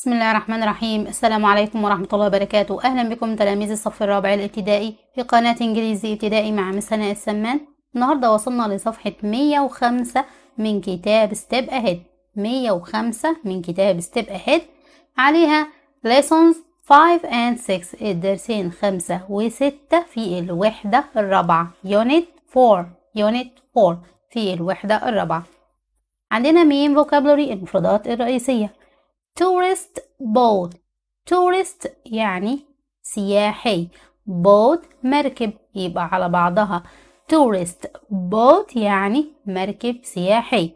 بسم الله الرحمن الرحيم السلام عليكم ورحمة الله وبركاته أهلا بكم تلاميذ الصف الرابع الابتدائي في قناة إنجليزي ابتدائي مع مس هناء السمان النهاردة وصلنا لصفحة 105 من كتاب ستيب أهيد 105 من كتاب ستيب أهيد عليها lessons 5 and 6 الدرسين 5 و6 في الوحدة الرابعة unit 4 unit 4 في الوحدة الرابعة عندنا مين vocabulary المفردات الرئيسية tourist boat tourist يعني سياحي boat مركب يبقى على بعضها tourist boat يعني مركب سياحي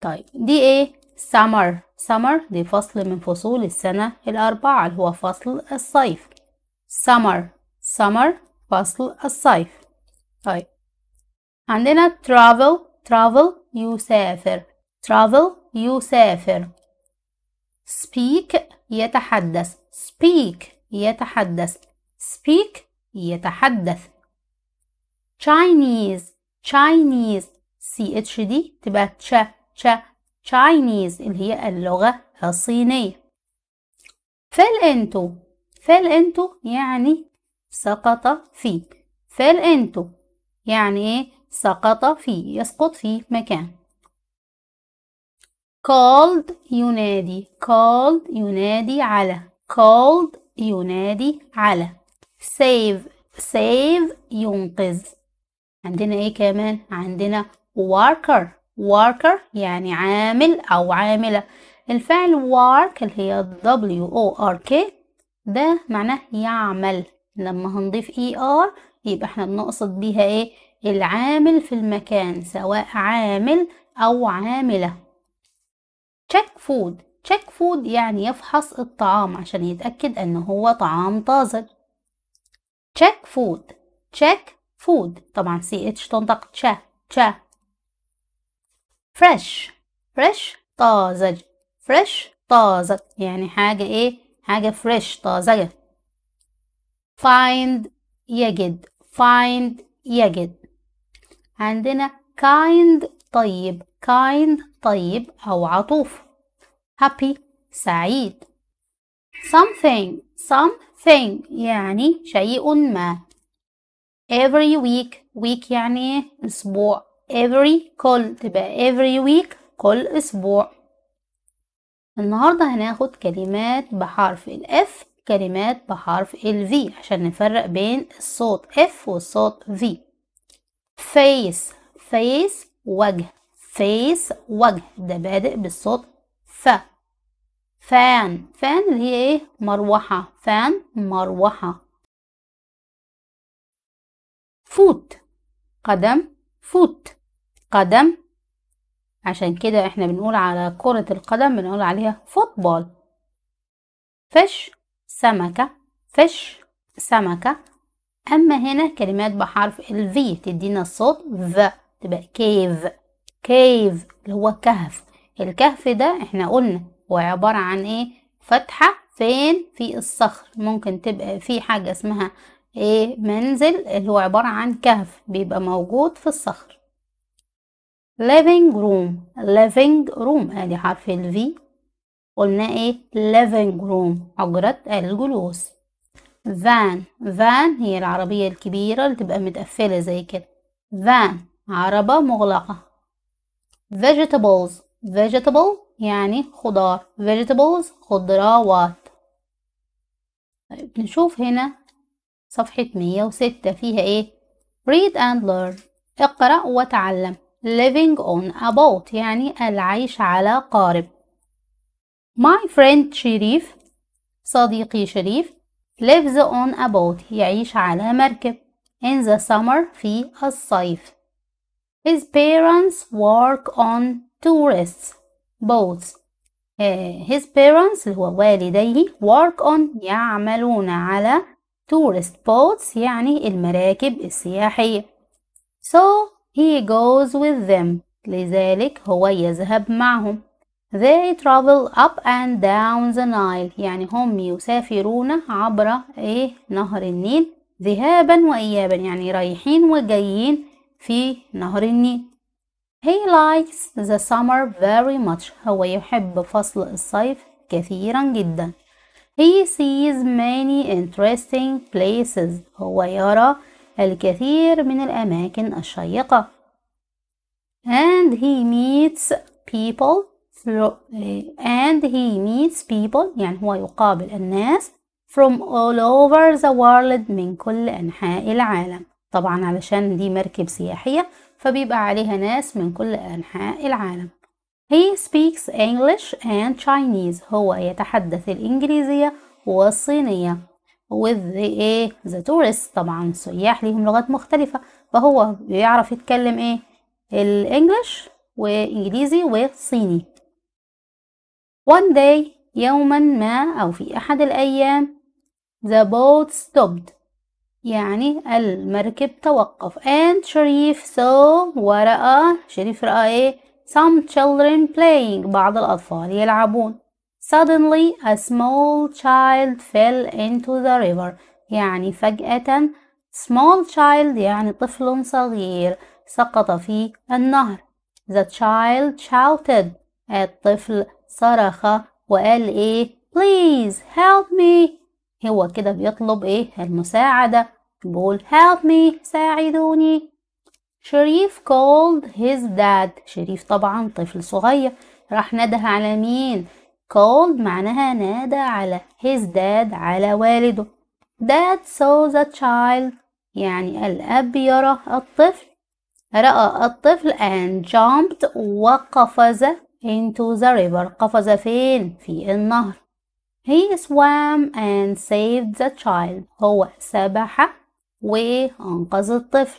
طيب دي ايه summer summer دي فصل من فصول السنة الأربعة اللي هو فصل الصيف summer summer فصل الصيف طيب عندنا travel travel يسافر travel يسافر speak يتحدث speak يتحدث speak يتحدث Chinese Chinese CH دي تبقى تش تش Chinese اللي هي اللغة الصينية fell into fell into يعني سقط في fell into يعني ايه سقط في يسقط في مكان called ينادي called ينادي على called ينادي على save save ينقذ عندنا ايه كمان عندنا worker worker يعني عامل او عاملة الفعل work اللي هي w o r k ده معناه يعمل لما هنضيف اي e ار يبقى احنا بنقصد بيها ايه العامل في المكان سواء عامل او عاملة تشيك فود تشيك فود يعني يفحص الطعام عشان يتأكد أن هو طعام طازج تشيك فود تشيك فود طبعا سي اتش تنطق تشا تشا فريش فريش طازج فريش طازج يعني حاجة ايه حاجة فريش طازجة find يجد find يجد عندنا kind طيب kind طيب أو عطوف happy سعيد something something يعني شيء ما every week week يعني أسبوع every كل تبقى every week كل أسبوع النهاردة هناخد كلمات بحرف الإف كلمات بحرف ال V عشان نفرق بين الصوت F والصوت V face face وجه فيس وجه ده بادئ بالصوت ف فان فان اللي هي ايه مروحة فان مروحة فوت قدم فوت قدم عشان كده احنا بنقول على كرة القدم بنقول عليها فوتبول فش سمكة فش سمكة أما هنا كلمات بحرف الفي تدينا الصوت ف تبقى كيف كيف اللي هو كهف الكهف ده احنا قلنا هو عبارة عن ايه فتحة فين في الصخر ممكن تبقى في حاجة اسمها ايه منزل اللي هو عبارة عن كهف بيبقى موجود في الصخر living room living room ادي حرف ال V قلنا ايه living room حجرة الجلوس فان فان هي العربية الكبيرة اللي تبقى متقفلة زي كده فان عربة مغلقة vegetables vegetable يعني خضار vegetables خضروات طيب نشوف هنا صفحة مية وستة فيها ايه read and learn اقرأ وتعلم living on a boat يعني العيش على قارب my friend شريف صديقي شريف lives on a boat يعيش على مركب in the summer في الصيف His parents work on tourists boats. Eh, his parents اللي هو والديه work on يعملون على tourist boats يعني المراكب السياحية. So he goes with them. لذلك هو يذهب معهم. They travel up and down the Nile يعني هم يسافرون عبر ايه نهر النيل ذهابا وإيابا يعني رايحين وجايين في نهر النيل He likes the summer very much هو يحب فصل الصيف كثيرا جدا He sees many interesting places هو يرى الكثير من الأماكن الشيقة and he meets people through, and he meets people يعني هو يقابل الناس from all over the world من كل أنحاء العالم طبعا علشان دي مركب سياحية فبيبقى عليها ناس من كل أنحاء العالم He speaks English and Chinese هو يتحدث الإنجليزية والصينية with the, إيه the tourists طبعا السياح ليهم لغات مختلفة فهو بيعرف يتكلم إيه الإنجليش وإنجليزي وصيني One day يوما ما أو في أحد الأيام the boat stopped يعني المركب توقف and شريف saw ورأى شريف رأى ايه some children playing بعض الأطفال يلعبون suddenly a small child fell into the river يعني فجأة small child يعني طفل صغير سقط في النهر the child shouted الطفل صرخ وقال ايه please help me هو كده بيطلب ايه المساعدة بيقول help me ساعدوني شريف called his dad شريف طبعا طفل صغير راح نادى على مين called معناها نادى على his dad على والده dad saw the child يعني الأب يرى الطفل رأى الطفل and jumped وقفز into the river قفز فين في النهر He swam and saved the child. هو سبح وأنقذ الطفل.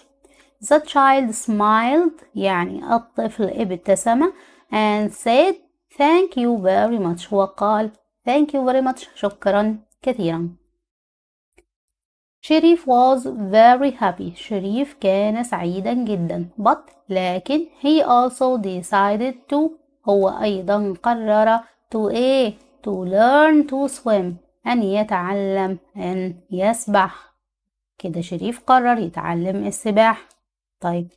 The child smiled يعني الطفل ابتسم and said thank you very much وقال thank you very much شكرا كثيرا شريف was very happy شريف كان سعيدا جدا but لكن he also decided to هو أيضا قرر to a eh, to learn to swim أن يتعلم أن يسبح كده شريف قرر يتعلم السباحة طيب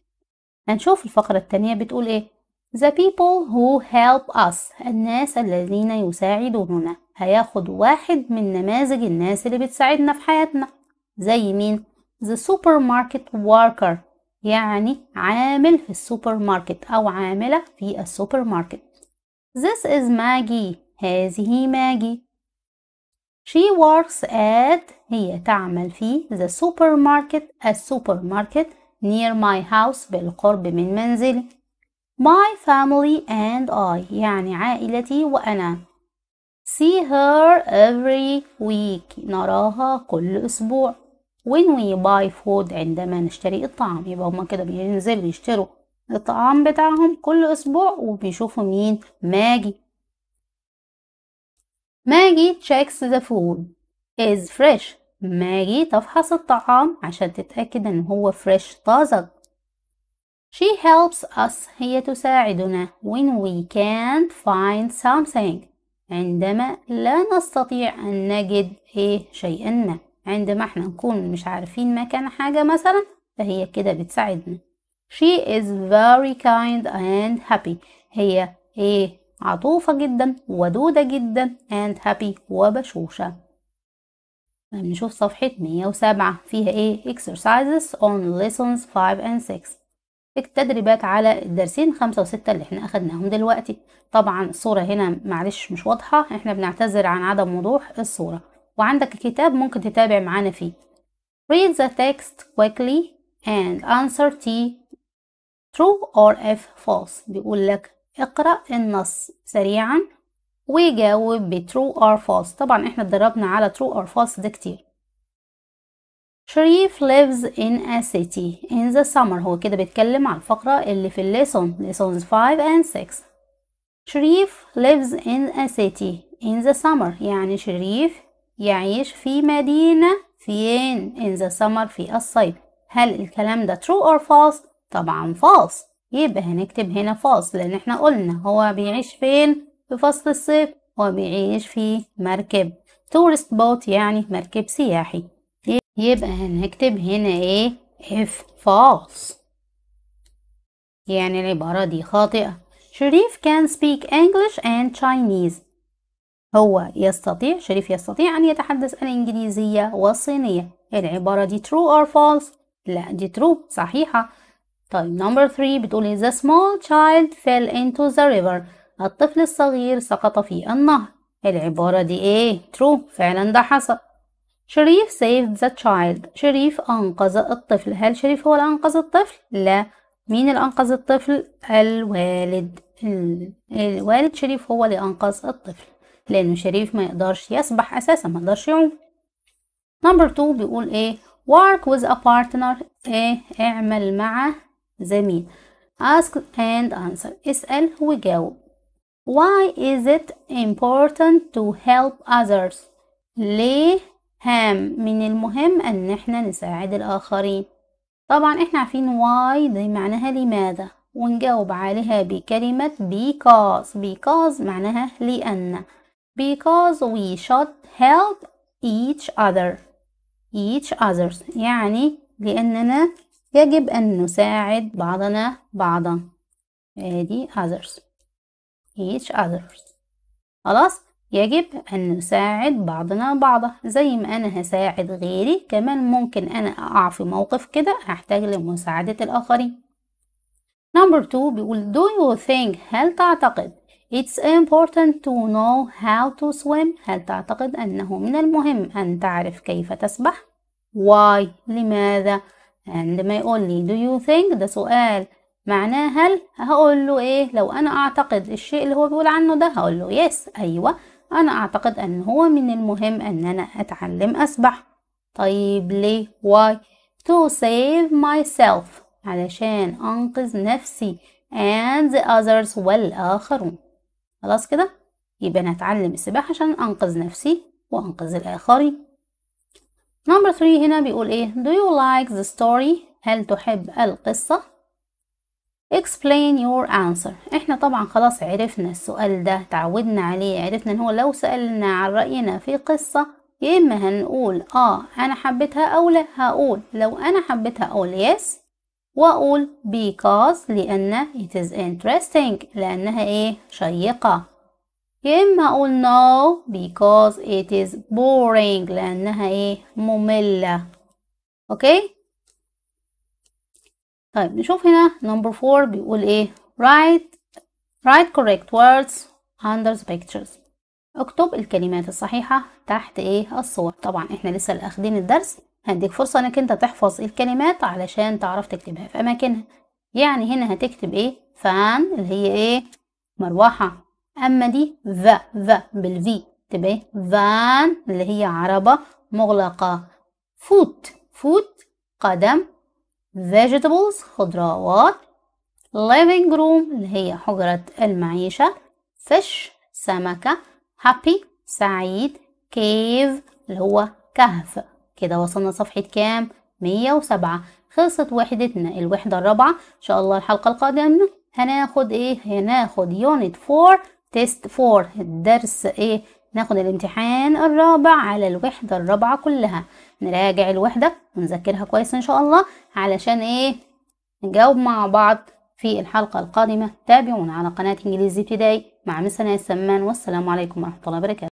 هنشوف الفقرة التانية بتقول إيه The people who help us الناس الذين يساعدوننا هياخد واحد من نماذج الناس اللي بتساعدنا في حياتنا زي مين؟ The supermarket worker يعني عامل في السوبر ماركت أو عاملة في السوبر ماركت This is Maggie هذه ماجي She works at هي تعمل في the supermarket supermarket near my house بالقرب من منزلي my family and I يعني عائلتي وأنا see her every week نراها كل أسبوع when we buy food عندما نشتري الطعام يبقى هما كده بينزلوا يشتروا الطعام بتاعهم كل أسبوع وبيشوفوا مين ماجي ماجي checks the food is fresh ماجي تفحص الطعام عشان تتأكد إن هو فريش طازج She helps us هي تساعدنا when we can't find something عندما لا نستطيع أن نجد إيه شيئا ما عندما احنا نكون مش عارفين مكان حاجة مثلا فهي كده بتساعدنا She is very kind and happy هي إيه عطوفة جدا ودودة جدا and happy وبشوشة طيب، نشوف صفحة 107 فيها ايه exercises on lessons 5 and 6 التدريبات على الدرسين 5 و 6 اللي احنا اخدناهم دلوقتي طبعا الصورة هنا معلش مش واضحة احنا بنعتذر عن عدم وضوح الصورة وعندك كتاب ممكن تتابع معانا فيه read the text quickly and answer T true or F false بيقول لك اقرأ النص سريعا وجاوب بترو true or false طبعا احنا اتدربنا على true or false ده كتير شريف lives in a city in the summer هو كده بيتكلم على الفقرة اللي في الليسون lessons 5 and 6 شريف lives in a city in the summer يعني شريف يعيش في مدينة فين in the summer في الصيف هل الكلام ده true or false؟ طبعا false يبقى هنكتب هنا فاصل لأن احنا قلنا هو بيعيش فين في فصل الصيف هو بيعيش في مركب تورست بوت يعني مركب سياحي يبقى هنكتب هنا ايه اف false يعني العبارة دي خاطئة شريف كان سبيك انجلش اند تشاينيز هو يستطيع شريف يستطيع أن يتحدث الإنجليزية والصينية العبارة دي ترو اور false لا دي ترو صحيحة طيب number 3 بتقولي the small child fell into the river الطفل الصغير سقط في النهر العبارة دي ايه true فعلا ده حصل شريف saved the child شريف أنقذ الطفل هل شريف هو اللي أنقذ الطفل لا مين اللي أنقذ الطفل الوالد الوالد شريف هو اللي أنقذ الطفل لأنه شريف ما يقدرش يسبح أساسا ما يقدرش يعوم نمبر 2 بيقول ايه work with a partner ايه اعمل مع زميل ask and answer اسأل وجاوب why is it important to help others ليه هام من المهم ان احنا نساعد الاخرين طبعا احنا عارفين why دي معناها لماذا ونجاوب عليها بكلمة because because معناها لأن because we should help each other each others يعني لأننا يجب أن نساعد بعضنا بعضا ادي آه، others each others خلاص يجب أن نساعد بعضنا بعضا زي ما أنا هساعد غيري كمان ممكن أنا أقع في موقف كده أحتاج لمساعدة الآخرين number two بيقول do you think هل تعتقد it's important to know how to swim هل تعتقد أنه من المهم أن تعرف كيف تسبح why لماذا عندما يقول لي do you think ده سؤال معناه هل هقول له ايه لو انا اعتقد الشيء اللي هو بيقول عنه ده هقول له yes ايوه انا اعتقد ان هو من المهم ان انا اتعلم اسبح طيب ليه why to save myself علشان انقذ نفسي and the others والاخرون خلاص كده يبقى انا اتعلم السباحه عشان انقذ نفسي وانقذ الاخرين نمبر 3 هنا بيقول ايه do you like the story هل تحب القصة explain your answer احنا طبعا خلاص عرفنا السؤال ده تعودنا عليه عرفنا ان هو لو سألنا عن رأينا في قصة يا اما هنقول اه انا حبيتها او لا هقول لو انا حبيتها اقول yes واقول because لان it is interesting لانها ايه شيقة يا إما أقول no because it is boring لأنها إيه مملة أوكي طيب نشوف هنا number four بيقول إيه write write correct words under the pictures اكتب الكلمات الصحيحة تحت إيه الصور طبعا إحنا لسه لأخدين الدرس هديك فرصة إنك أنت تحفظ الكلمات علشان تعرف تكتبها في أماكنها يعني هنا هتكتب إيه فان اللي هي إيه مروحة أما دي ذا ذا بالفي تبقى إيه فان اللي هي عربة مغلقة فوت فوت قدم vegetables خضروات living room اللي هي حجرة المعيشة fish سمكة happy سعيد cave اللي هو كهف كده وصلنا صفحة كام؟ 107 خلصت وحدتنا الوحدة الرابعة إن شاء الله الحلقة القادمة هناخد إيه؟ هناخد unit 4 تيست فور الدرس ايه ناخد الامتحان الرابع على الوحدة الرابعة كلها نراجع الوحدة ونذكرها كويس ان شاء الله علشان ايه نجاوب مع بعض في الحلقة القادمة تابعونا على قناة انجليزي ابتدائي مع مسنا ناس سمان والسلام عليكم ورحمة الله وبركاته